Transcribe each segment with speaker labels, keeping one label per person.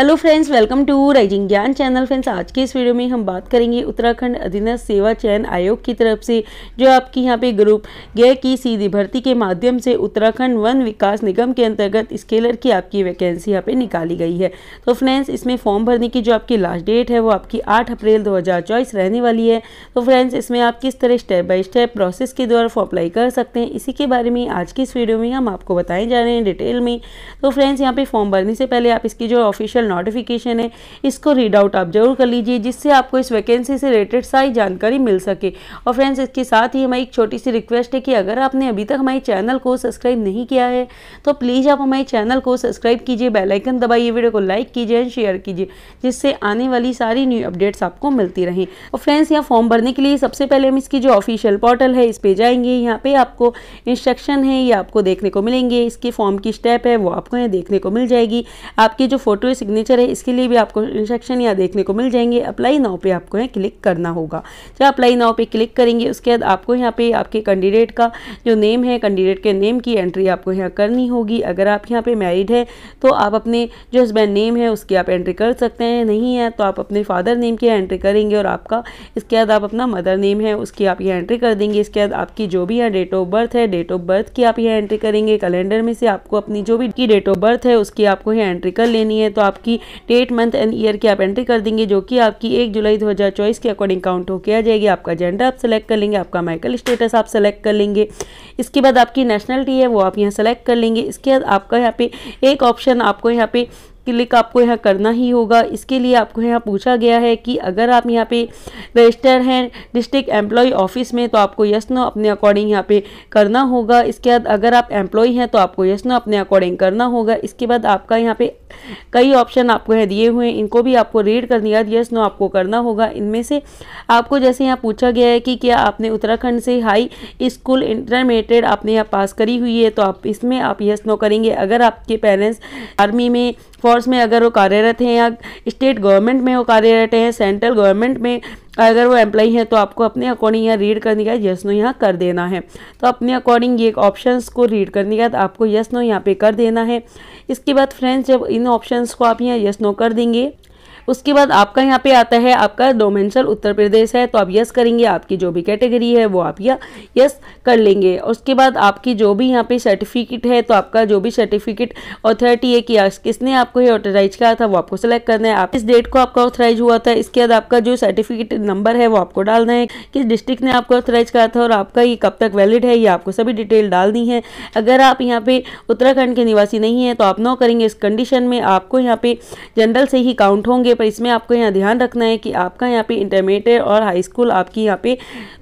Speaker 1: hello friends welcome to rising Gyan channel friends आज के इस वीडियो में हम बात करेंगे उत्तराखंड अधीनस्थ सेवा चयन आयोग की तरफ से जो आपकी यहाँ पे ग्रुप गे की सीधी भर्ती के माध्यम से उत्तराखंड वन विकास निगम के अंतर्गत स्केलर की आपकी वैकेंसी यहाँ पे निकाली गई है तो फ्रेंड्स इसमें फॉर्म भरने की जो आपकी लास्ट डेट है वो आपकी आठ अप्रैल दो रहने वाली है तो फ्रेंड्स इसमें आप किस तरह स्टेप बाई स्टेप प्रोसेस के द्वारा फॉर्म अप्लाई कर सकते हैं इसी के बारे में आज की इस वीडियो में हम आपको बताए जा रहे हैं डिटेल में तो फ्रेंड्स यहाँ पर फॉर्म भरने से पहले आप इसकी जो ऑफिशियल नोटिफिकेशन है इसको रीड आउट आप जरूर कर लीजिए जिससे आपको इस वैकेंसी से रिलेटेड सारी जानकारी मिल सके और फ्रेंड्स इसके साथ ही हमारी एक छोटी सी रिक्वेस्ट है कि अगर आपने अभी तक हमारे चैनल को सब्सक्राइब नहीं किया है तो प्लीज़ आप हमारे चैनल को सब्सक्राइब कीजिए बेलाइकन दबाइए वीडियो को लाइक कीजिए एंड शेयर कीजिए जिससे आने वाली सारी न्यू अपडेट्स आपको मिलती रहें और फ्रेंड्स यहाँ फॉर्म भरने के लिए सबसे पहले हम इसकी जो ऑफिशियल पोर्टल है इस पर जाएंगे यहाँ पे आपको इंस्ट्रक्शन है ये आपको देखने को मिलेंगे इसके फॉर्म की स्टेप है वो आपको यहाँ देखने को मिल जाएगी आपकी जो फोटो है सिग्नेचर है इसके लिए भी आपको इंस्ट्रक्शन यहाँ देखने को मिल जाएंगे अप्लाई नाव पे आपको यहाँ क्लिक करना होगा जब अप्लाई नाव पे क्लिक करेंगे उसके बाद आपको यहाँ पे आपके कैंडिडेट का जो नेम है कैंडिडेट के नेम की एंट्री आपको यहाँ करनी होगी अगर आप यहाँ पर मैरिड हैं तो आप अपने जो हस्बैंड नेम है उसकी आप एंट्री कर सकते हैं नहीं है तो आप अपने फादर नेम की एंट्री करेंगे और आपका इसके बाद आप अपना मदर नेम है उसकी आप यहाँ एंट्री कर देंगे इसके बाद आपकी जो भी यहाँ date of birth date of of बर्थ की आप यहाँ एंट्री करेंगे कैलेंडर में से आपको अपनी जो भी डेट ऑफ बर्थ है उसकी आपको यहाँ एंट्री कर लेनी है तो आपकी आपकी डेट मंथ एंड ईयर की आप एंट्री कर देंगे जो कि आपकी एक जुलाई दो के अकॉर्डिंग काउंट होकर आ जाएगी आपका जेंडर आप सेलेक्ट कर लेंगे आपका माइकल स्टेटस आप सेलेक्ट कर लेंगे इसके बाद आपकी नेशनलिटी है वो आप यहाँ सेलेक्ट कर लेंगे इसके बाद आपका यहाँ पे एक ऑप्शन आपको यहाँ पे क्लिक आपको यहाँ करना ही होगा इसके लिए आपको यहाँ पूछा गया है कि अगर आप यहाँ पे रजिस्टर हैं डिस्ट्रिक्ट एम्प्लॉय ऑफिस में तो आपको यस नो अपने अकॉर्डिंग यहाँ पे करना होगा इसके बाद अगर आप एम्प्लॉय हैं तो आपको यस नो अपने अकॉर्डिंग करना होगा इसके बाद आपका यहाँ पे कई ऑप्शन आपको यहाँ दिए हुए हैं इनको भी आपको रीड करने के यस नो आपको करना होगा इनमें से आपको जैसे यहाँ पूछा गया है कि क्या आपने उत्तराखंड से हाई स्कूल इंटरमीडिएट आपने यहाँ पास करी हुई है तो आप इसमें आप यस नो करेंगे अगर आपके पेरेंट्स आर्मी में फोर्स में अगर वो कार्यरत हैं या स्टेट गवर्नमेंट में वो कार्यरत हैं सेंट्रल गवर्नमेंट में अगर वो एम्प्लॉई हैं तो आपको अपने अकॉर्डिंग यहाँ रीड करने का यस नो यहाँ कर देना है तो अपने अकॉर्डिंग ये ऑप्शंस को रीड करने के बाद आपको यस नो यहाँ पे कर देना है इसके बाद फ्रेंड्स जब इन ऑप्शंस को आप यहाँ यस नो कर देंगे उसके बाद आपका यहाँ पे आता है आपका डोमेंशल उत्तर प्रदेश है तो आप यस करेंगे आपकी जो भी कैटेगरी है वो आप या यस कर लेंगे उसके बाद आपकी जो भी यहाँ पे सर्टिफिकेट है तो आपका जो भी सर्टिफिकेट ऑथॉरिटी है कि किसने आपको ये ऑथराइज किया था वो आपको सेलेक्ट करना है आप इस डेट को आपका ऑथराइज हुआ था इसके बाद आपका जो सर्टिफिकेट नंबर है वो आपको डालना है किस डिस्ट्रिक्ट ने आपको ऑथोराइज करा था और आपका ये कब तक वैलिड है ये आपको सभी डिटेल डालनी है अगर आप यहाँ पे उत्तराखंड के निवासी नहीं है तो आप नो करेंगे इस कंडीशन में आपको यहाँ पे जनरल से ही काउंट होंगे पर इसमें आपको यहाँ ध्यान रखना है कि आपका यहाँ पे इंटरमीडिएट और हाई स्कूल आपकी यहाँ पे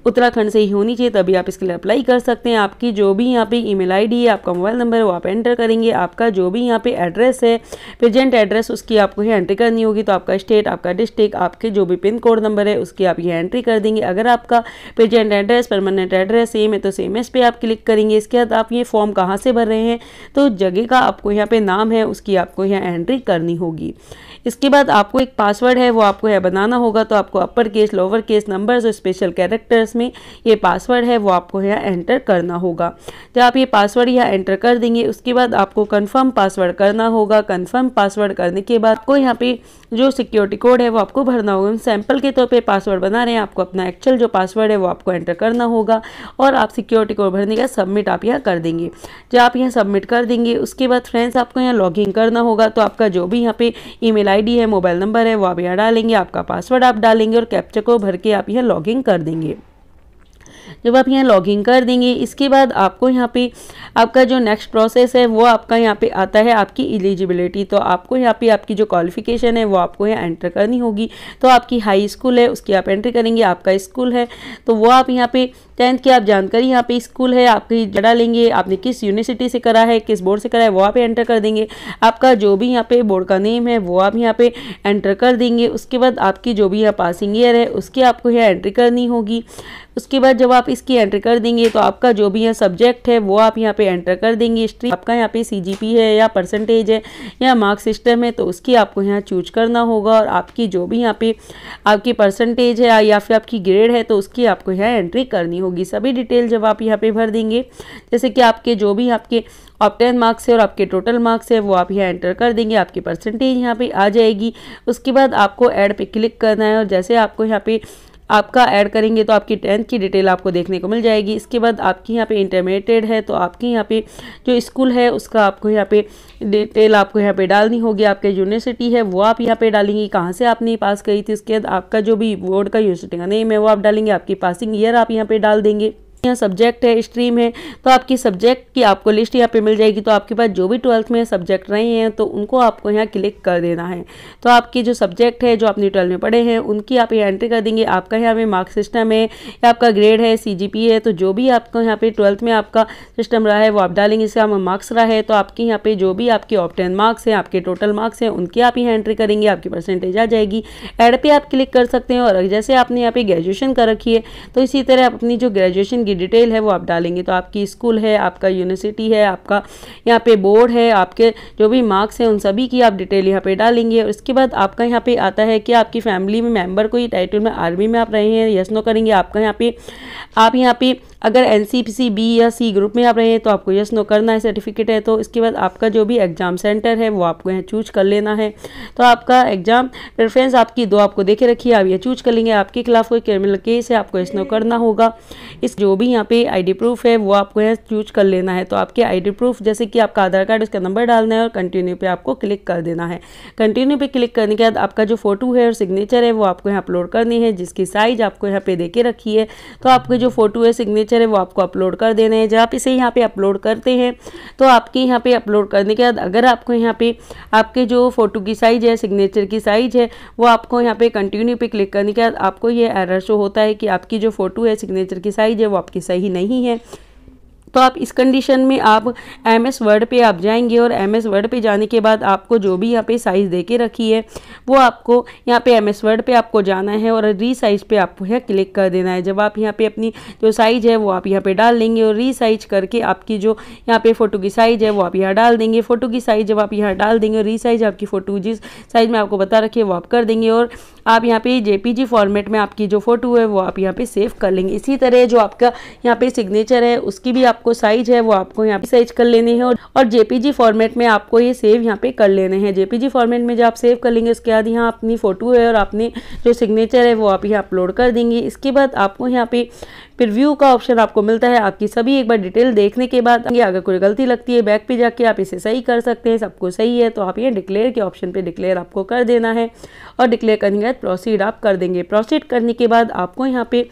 Speaker 1: उत्तराखंड से ही होनी चाहिए तभी आप इसके लिए अप्लाई कर सकते हैं आपकी जो भी यहाँ पे ईमेल आईडी है आपका मोबाइल नंबर है वो आप एंटर करेंगे आपका जो भी यहाँ पे एड्रेस है प्रेजेंट एड्रेस उसकी आपको ही एंट्री करनी होगी तो आपका स्टेट आपका डिस्ट्रिक्ट आपके जो भी पिन कोड नंबर है उसकी आप ये एंट्री कर देंगे अगर आपका present address permanent address same है तो सेम एस पे आप क्लिक करेंगे इसके बाद आप ये फॉर्म कहाँ से भर रहे हैं तो जगह का आपको यहाँ पर नाम है उसकी आपको यहाँ एंट्री करनी होगी इसके बाद आपको एक पासवर्ड है वो आपको है बनाना होगा तो आपको upper case lower case numbers और स्पेशल कैरेक्टर्स में ये पासवर्ड है वो आपको यहाँ एंटर करना होगा जब तो आप ये पासवर्ड यहाँ एंटर कर देंगे उसके बाद आपको कन्फर्म पासवर्ड करना होगा कन्फर्म पासवर्ड करने के बाद आपको यहाँ पे जो सिक्योरिटी कोड है वो आपको भरना होगा हम सैम्पल के तौर पर पासवर्ड बना रहे हैं आपको अपना एक्चुअल जो पासवर्ड है वो आपको एंटर करना होगा और आप सिक्योरिटी कोड भरने का सबमिट आप यहाँ कर देंगे जब आप यहाँ सबमिट कर देंगे उसके बाद फ्रेंड्स आपको यहाँ लॉगिन करना होगा तो आपका जो भी यहाँ पे ईमेल ईमेल आईडी है मोबाइल नंबर है वो आप यहाँ डालेंगे आपका पासवर्ड आप डालेंगे और कैप्चर को भर के आप यह लॉगिंग कर देंगे जब आप यहाँ लॉगिन कर देंगे इसके बाद आपको यहाँ पे आपका जो नेक्स्ट प्रोसेस है वो आपका यहाँ पे आता है आपकी एलिजिबिलिटी तो आपको यहाँ पे आपकी जो क्वालिफिकेशन है वो आपको यहाँ एंटर करनी होगी तो आपकी हाई स्कूल है उसकी आप एंट्री करेंगे आपका स्कूल है तो वो आप यहाँ पे टेंथ की आप जानकारी यहाँ पे स्कूल है आपकी जड़ा लेंगे आपने किस यूनिवर्सिटी से करा है किस बोर्ड से करा है वो आप एंटर कर देंगे आपका जो भी यहाँ पे बोर्ड का नेम है वो आप यहाँ पे एंटर कर देंगे उसके बाद आपकी जो भी यहाँ पासिंग ईयर है उसकी आपको यहाँ एंट्री करनी होगी उसके बाद जब आप इसकी एंट्री कर देंगे तो आपका जो भी है सब्जेक्ट है वो आप यहाँ पे एंटर कर देंगे हिस्ट्री आपका यहाँ पे सी है या परसेंटेज है या मार्क्स सिस्टम है तो उसकी आपको यहाँ चूज करना होगा और आपकी जो भी यहाँ पे आपकी परसेंटेज है या फिर आपकी ग्रेड है तो उसकी आपको यहाँ एंट्री करनी होगी सभी डिटेल जब आप यहाँ पे भर देंगे जैसे कि आपके जो भी आपके ऑप्टेन मार्क्स है और आपके टोटल मार्क्स है वो आप यहाँ एंटर कर देंगे आपकी परसेंटेज यहाँ पे आ जाएगी उसके बाद आपको ऐड पे क्लिक करना है और जैसे आपको यहाँ पे आपका ऐड करेंगे तो आपकी टेंथ की डिटेल आपको देखने को मिल जाएगी इसके बाद आपकी यहाँ पे इंटरमीडिएट है तो आपकी यहाँ पे जो स्कूल है उसका आपको यहाँ पे डिटेल आपको यहाँ पे डालनी होगी आपके यूनिवर्सिटी है वो आप यहाँ पे डालेंगे कहाँ से आपने पास करी थी उसके बाद आपका जो भी बोर्ड का यूनिवर्सिटी का नेम है वो आप डालेंगे आपकी पासिंग ईयर आप यहाँ पर डाल देंगे यहाँ सब्जेक्ट है स्ट्रीम है तो आपकी सब्जेक्ट की आपको लिस्ट यहाँ पे मिल जाएगी तो आपके पास जो भी ट्वेल्थ में सब्जेक्ट रहे हैं तो उनको आपको यहाँ क्लिक कर देना है तो आपकी जो सब्जेक्ट है जो आपने ट्वेल्थ में पढ़े हैं उनकी आप यहाँ एंट्री कर देंगे आपका यहाँ पे मार्क्स सिस्टम है या आपका ग्रेड है सी है तो जो भी आपको यहाँ पे ट्वेल्थ में आपका सिस्टम रहा है वो आप डालेंगे इसका मार्क्स रहा है तो आपके यहाँ पे जो भी आपके ऑप्टेन मार्क्स हैं आपके टोटल मार्क्स हैं उनकी आप यहाँ एंट्री करेंगे आपकी परसेंटेज आ जाएगी एड पे आप क्लिक कर सकते हैं और जैसे आपने यहाँ पे ग्रेजुएशन कर रखी है तो इसी तरह आप अपनी जो ग्रेजुएशन की डिटेल है वो आप डालेंगे तो आपकी स्कूल है आपका यूनिवर्सिटी है आपका यहाँ पे बोर्ड है आपके जो भी मार्क्स हैं उन सभी की आप डिटेल यहाँ पे डालेंगे और इसके बाद आपका यहाँ पे आता है कि आपकी फैमिली में मेम्बर कोई टाइटल में आर्मी में आप रहे हैं यस नो करेंगे आपका यहाँ पे आप यहाँ पे अगर एन बी या सी ग्रुप में आप रहे हैं तो आपको यस नो करना है सर्टिफिकेट है तो इसके बाद आपका जो भी एग्ज़ाम सेंटर है वो आपको यहाँ चूज कर लेना है तो आपका एग्ज़ाम प्रेफरेंस आपकी दो आपको देखे रखिए आप ये चूज कर लेंगे आपके खिलाफ कोई क्रिमिनल केस है आपको यस नो करना होगा इस जो भी यहाँ पे आईडी प्रूफ है वो आपको यहाँ चूज कर लेना है तो आपके डी प्रूफ जैसे कि आपका आधार कार्ड उसका नंबर डालना है और कंटिन्यू पे आपको क्लिक कर देना है कंटिन्यू पे क्लिक करने के बाद आपका जो फोटो है और सिग्नेचर है वो आपको यहाँ अपलोड करनी है जिसकी साइज आपको यहाँ पे देके रखी है तो आपके जो फोटो है सिग्नेचर पिक्चर है वो आपको अपलोड कर देना है जब आप इसे यहाँ पे अपलोड करते हैं तो आपके यहाँ पे अपलोड करने के बाद अगर आपको यहाँ पे आपके जो फ़ोटो की साइज है सिग्नेचर की साइज है वो आपको यहाँ पे कंटिन्यू पे क्लिक करने के बाद आपको ये एरर शो होता है कि आपकी जो फ़ोटो है सिग्नेचर की साइज है वो आपकी सही नहीं है तो आप इस कंडीशन में आप एम एस वर्ड पर आप जाएंगे और एम एस वर्ड पर जाने के बाद आपको जो भी यहाँ पे साइज़ दे के रखी है वो आपको यहाँ पे एम एस वर्ड पर आपको जाना है और री साइज पे आपको यहाँ क्लिक कर देना है जब आप यहाँ पे अपनी जो साइज़ है वो आप यहाँ पे डाल लेंगे और री साइज करके आपकी जो यहाँ पे फ़ोटो की साइज़ है वो आप यहाँ डाल देंगे फ़ोटो की साइज़ जब आप यहाँ डाल देंगे और री साइज आपकी फ़ोटो जिस साइज़ में आपको बता है वो आप कर देंगे और आप यहाँ पे जी फॉर्मेट में आपकी जो फ़ोटो है वो आप यहाँ पर सेव कर लेंगे इसी तरह जो आपका यहाँ पर सिग्नेचर है उसकी भी आप आपको साइज है वो आपको यहाँ पे साइज कर लेने हैं और जेपीजी फॉर्मेट में आपको ये सेव यहाँ पे कर लेने हैं जेपीजी फॉर्मेट में जो आप सेव कर लेंगे उसके बाद यहाँ अपनी फोटो है और अपने जो सिग्नेचर है वो आप यहाँ अपलोड कर देंगे इसके बाद आपको यहाँ पे फिर व्यू का ऑप्शन आपको मिलता है आपकी सभी एक बार डिटेल देखने के बाद अगर कोई गलती लगती है बैक पे जाके आप इसे सही कर सकते हैं सबको सही है तो आप ये डिक्लेयर के ऑप्शन पे डिक्लेयर आपको कर देना है और डिक्लेयर करने के बाद प्रोसीड आप कर देंगे प्रोसीड करने के बाद आपको यहाँ पे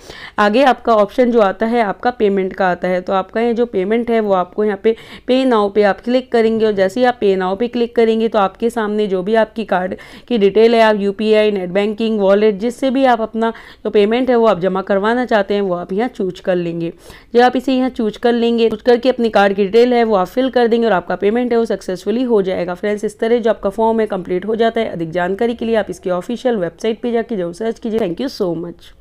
Speaker 1: आगे आपका ऑप्शन जो आता है आपका पेमेंट का आता है तो आपका ये जो पेमेंट है वो आपको यहाँ पे पे नाव पे आप क्लिक करेंगे और जैसे ही आप पे नाव पे क्लिक करेंगे तो आपके सामने जो भी आपकी कार्ड की डिटेल है आप यू नेट बैंकिंग वॉलेट जिससे भी आप अपना जो पेमेंट है वो आप जमा करवाना चाहते हैं वो आप यहाँ चूज कर लेंगे जब आप इसे यहाँ चूज कर लेंगे चूज करके अपनी कार्ड की डिटेल है वो आप फिल कर देंगे और आपका पेमेंट है वो सक्सेसफुली हो जाएगा फ्रेंड्स इस तरह जो आपका फॉर्म है कंप्लीट हो जाता है अधिक जानकारी के लिए आप इसकी ऑफिशियल वेबसाइट पर जाकर जरूर सर्च कीजिए थैंक यू सो मच